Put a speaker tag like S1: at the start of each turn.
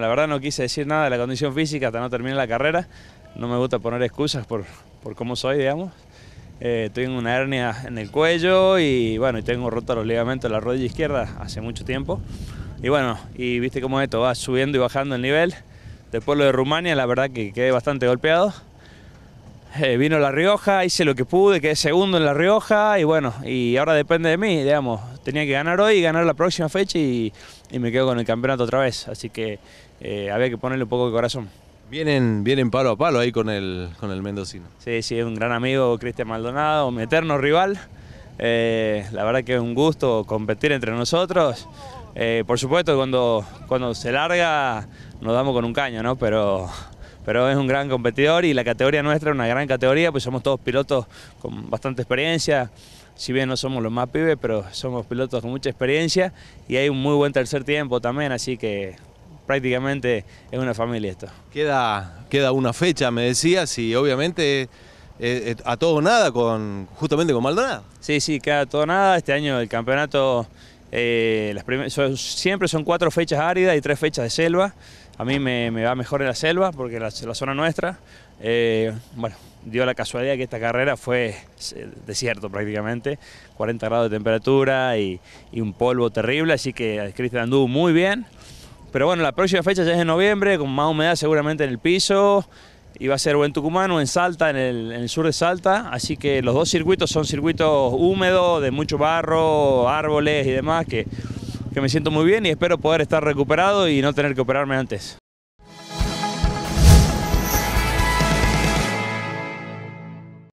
S1: La verdad no quise decir nada de la condición física hasta no terminar la carrera. No me gusta poner excusas por, por cómo soy, digamos. Eh, tengo una hernia en el cuello y bueno, y tengo roto los ligamentos de la rodilla izquierda hace mucho tiempo. Y bueno, y viste cómo esto va subiendo y bajando el nivel. Después lo de Rumania, la verdad que quedé bastante golpeado. Eh, vino La Rioja, hice lo que pude, quedé segundo en La Rioja y bueno, y ahora depende de mí, digamos. Tenía que ganar hoy y ganar la próxima fecha y, y me quedo con el campeonato otra vez. Así que eh, había que ponerle un poco de corazón. Vienen, vienen palo a palo ahí con el, con el mendocino. Sí, sí, es un gran amigo Cristian Maldonado, mi eterno rival. Eh, la verdad que es un gusto competir entre nosotros. Eh, por supuesto, cuando, cuando se larga nos damos con un caño, ¿no? Pero, pero es un gran competidor y la categoría nuestra es una gran categoría, pues somos todos pilotos con bastante experiencia. Si bien no somos los más pibes, pero somos pilotos con mucha experiencia y hay un muy buen tercer tiempo también, así que prácticamente es una familia esto.
S2: Queda, queda una fecha, me decías, y obviamente...
S1: Eh, eh, a todo nada con justamente con Maldonado. Sí, sí, queda a todo nada. Este año el campeonato eh, siempre son cuatro fechas áridas y tres fechas de selva. A mí me, va mejor en la selva porque la, zona nuestra, bueno, dio la casualidad que esta carrera fue desierto prácticamente, 40 grados de temperatura y, y un polvo terrible, así que Cristian anduvo muy bien. Pero bueno, la próxima fecha ya es en noviembre, con más humedad seguramente en el piso. Y va a ser o en Tucumán o en Salta, en el, sur de Salta. Así que los dos circuitos son circuitos húmedos, de mucho barro, árboles y demás, que me siento muy bien y espero poder estar recuperado y no tener que operarme antes.